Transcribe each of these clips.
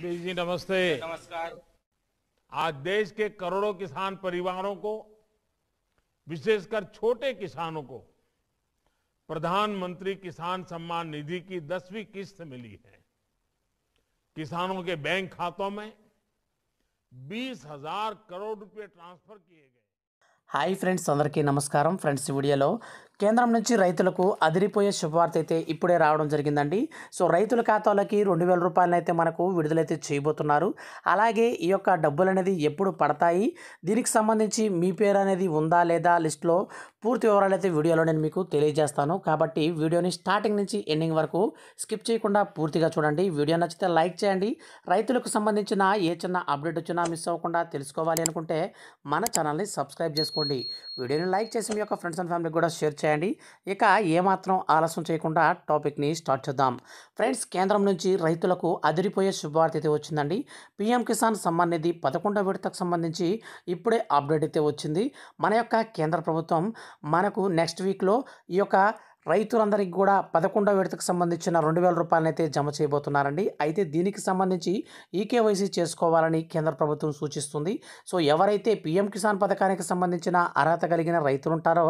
जगदीश जी नमस्ते नमस्कार आज देश के करोड़ों किसान परिवारों को विशेषकर छोटे किसानों को प्रधानमंत्री किसान सम्मान निधि की दसवीं किस्त मिली है किसानों के बैंक खातों में बीस हजार करोड़ रुपए ट्रांसफर किए गए हाई फ्रेंड्स अंदर की नमस्कार फ्रेंड्स वीडियो కేంద్రం నుంచి రైతులకు అదిరిపోయే శుభవార్త అయితే ఇప్పుడే రావడం జరిగిందండి సో రైతుల ఖాతాలకి రెండు వేల అయితే మనకు విడుదలైతే చేయబోతున్నారు అలాగే ఈ యొక్క డబ్బులు అనేది ఎప్పుడు పడతాయి దీనికి సంబంధించి మీ పేరు అనేది ఉందా లేదా లిస్ట్లో పూర్తి వివరాలు అయితే వీడియోలో నేను మీకు తెలియజేస్తాను కాబట్టి వీడియోని స్టార్టింగ్ నుంచి ఎండింగ్ వరకు స్కిప్ చేయకుండా పూర్తిగా చూడండి వీడియో నచ్చితే లైక్ చేయండి రైతులకు సంబంధించిన ఏ చిన్న అప్డేట్ వచ్చినా మిస్ అవ్వకుండా తెలుసుకోవాలి అనుకుంటే మన ఛానల్ని సబ్స్క్రైబ్ చేసుకోండి వీడియోని లైక్ చేసి మీ యొక్క ఫ్రెండ్స్ అండ్ ఫ్యామిలీకి కూడా షేర్ చేయండి అండి ఇక ఏమాత్రం ఆలస్యం చేయకుండా టాపిక్ని స్టార్ట్ చేద్దాం ఫ్రెండ్స్ కేంద్రం నుంచి రైతులకు అదిరిపోయే శుభవార్త అయితే వచ్చిందండి పీఎం కిసాన్ సమ్మాన్ నిధి పదకొండవ విడతకు సంబంధించి ఇప్పుడే అప్డేట్ అయితే వచ్చింది మన యొక్క కేంద్ర ప్రభుత్వం మనకు నెక్స్ట్ వీక్లో ఈ యొక్క రైతులందరికీ కూడా పదకొండవ విడతకు సంబంధించిన రెండు వేల రూపాయలనైతే జమ చేయబోతున్నారండి అయితే దీనికి సంబంధించి ఈకేవైసీ చేసుకోవాలని కేంద్ర ప్రభుత్వం సూచిస్తుంది సో ఎవరైతే పీఎం కిసాన్ పథకానికి సంబంధించిన అర్హత కలిగిన రైతులు ఉంటారో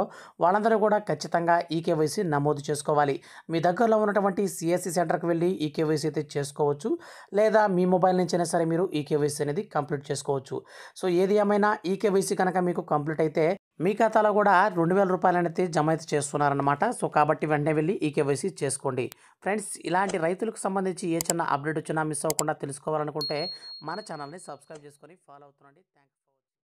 వాళ్ళందరూ కూడా ఖచ్చితంగా ఈకేవైసీ నమోదు చేసుకోవాలి మీ దగ్గరలో ఉన్నటువంటి సిఎస్సి సెంటర్కి వెళ్ళి ఈకేవైసీ అయితే చేసుకోవచ్చు లేదా మీ మొబైల్ నుంచి అయినా సరే మీరు ఈకేవైసీ అనేది కంప్లీట్ చేసుకోవచ్చు సో ఏది ఏమైనా ఈకేవైసీ కనుక మీకు కంప్లీట్ అయితే మీ ఖాతాలో కూడా రెండు వేల రూపాయలు అనేది జమ అయితే చేస్తున్నారనమాట సో కాబట్టి వెంటనే వెళ్ళి ఈ కేవైసీ చేసుకోండి ఫ్రెండ్స్ ఇలాంటి రైతులకు సంబంధించి ఏ చిన్న అప్డేట్ వచ్చినా మిస్ అవ్వకుండా తెలుసుకోవాలనుకుంటే మన ఛానల్ని సబ్స్క్రైబ్ చేసుకొని ఫాలో అవుతుండీ థ్యాంక్